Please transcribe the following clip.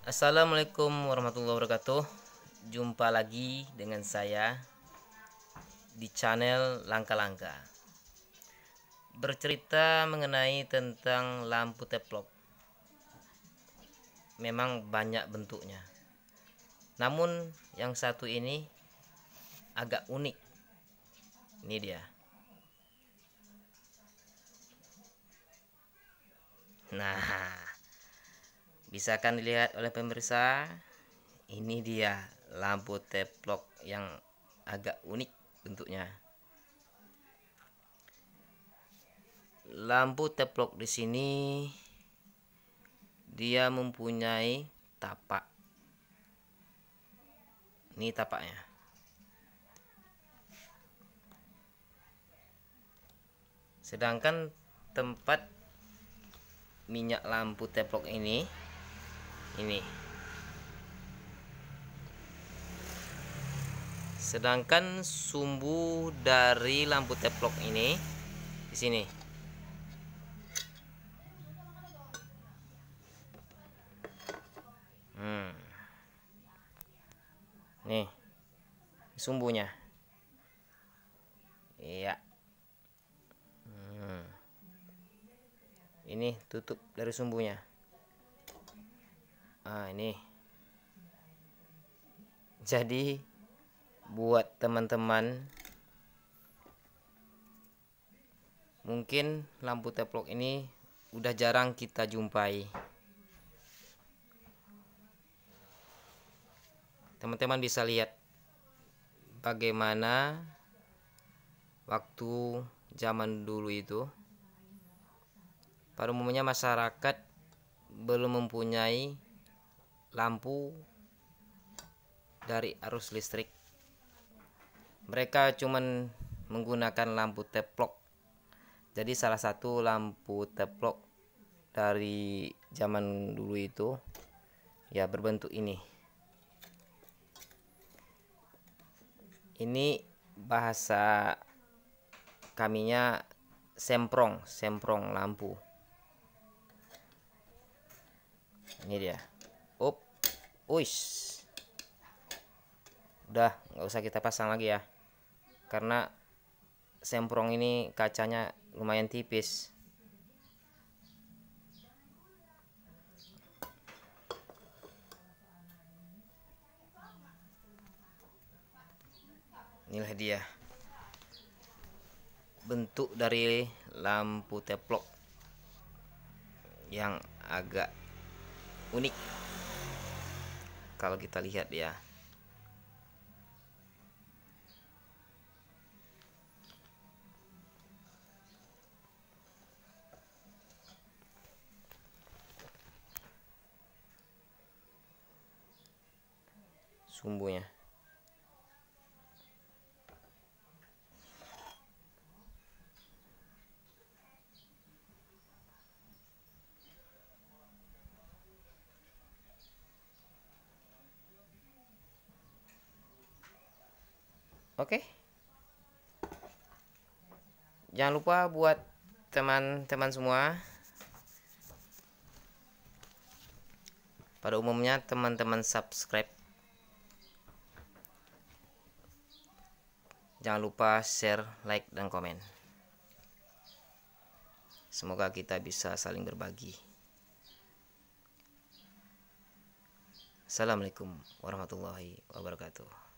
Assalamualaikum warahmatullahi wabarakatuh Jumpa lagi dengan saya Di channel Langkah-Langkah Bercerita mengenai tentang lampu teplok Memang banyak bentuknya Namun yang satu ini agak unik Ini dia Nah bisa kan dilihat oleh pemirsa ini dia lampu teplok yang agak unik bentuknya lampu teplok di sini dia mempunyai tapak ini tapaknya sedangkan tempat minyak lampu teplok ini ini sedangkan sumbu dari lampu teplok ini di sini hmm. nih sumbunya iya hmm. ini tutup dari sumbunya nah ini jadi buat teman-teman mungkin lampu teplok ini udah jarang kita jumpai teman-teman bisa lihat bagaimana waktu zaman dulu itu pada umumnya masyarakat belum mempunyai lampu dari arus listrik. Mereka cuman menggunakan lampu teplok. Jadi salah satu lampu teplok dari zaman dulu itu ya berbentuk ini. Ini bahasa kaminya semprong, semprong lampu. Ini dia up uish udah nggak usah kita pasang lagi ya karena semprong ini kacanya lumayan tipis inilah dia bentuk dari lampu teplok yang agak unik kalau kita lihat ya sumbunya Oke. Okay? Jangan lupa buat teman-teman semua. Pada umumnya teman-teman subscribe. Jangan lupa share, like, dan komen. Semoga kita bisa saling berbagi. Assalamualaikum warahmatullahi wabarakatuh.